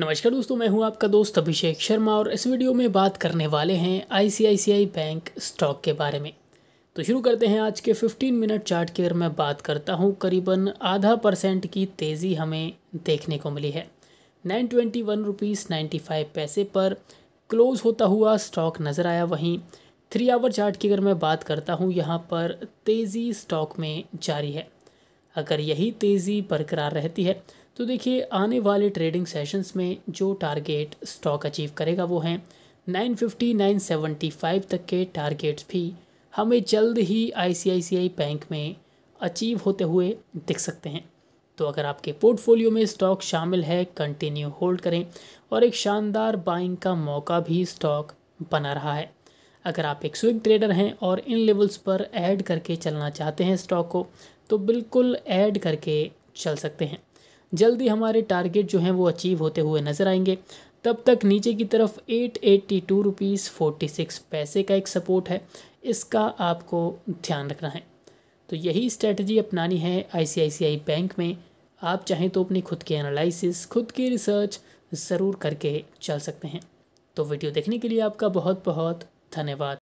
नमस्कार दोस्तों मैं हूं आपका दोस्त अभिषेक शर्मा और इस वीडियो में बात करने वाले हैं आईसीआईसीआई बैंक स्टॉक के बारे में तो शुरू करते हैं आज के 15 मिनट चार्ट की अगर मैं बात करता हूं करीबन आधा परसेंट की तेज़ी हमें देखने को मिली है nine twenty one rupees ninety five paise पर क्लोज़ होता हुआ स्टॉक नज़र आया वहीं थ्री आवर चार्ट की अगर मैं बात करता हूँ यहाँ पर तेज़ी स्टॉक में जारी है अगर यही तेज़ी बरकरार रहती है तो देखिए आने वाले ट्रेडिंग सेशंस में जो टारगेट स्टॉक अचीव करेगा वो हैं 950 975 तक के टारगेट्स भी हमें जल्द ही आईसीआईसीआई बैंक में अचीव होते हुए दिख सकते हैं तो अगर आपके पोर्टफोलियो में स्टॉक शामिल है कंटिन्यू होल्ड करें और एक शानदार बाइंग का मौका भी स्टॉक बना रहा है अगर आप एक स्विंग ट्रेडर हैं और इन लेवल्स पर ऐड करके चलना चाहते हैं स्टॉक को तो बिल्कुल ऐड करके चल सकते हैं जल्दी हमारे टारगेट जो हैं वो अचीव होते हुए नज़र आएंगे तब तक नीचे की तरफ eight eighty two rupees forty six paise का एक सपोर्ट है इसका आपको ध्यान रखना है तो यही स्ट्रेटजी अपनानी है आई बैंक में आप चाहें तो अपनी खुद की एनालिसिस खुद की रिसर्च ज़रूर करके चल सकते हैं तो वीडियो देखने के लिए आपका बहुत बहुत धन्यवाद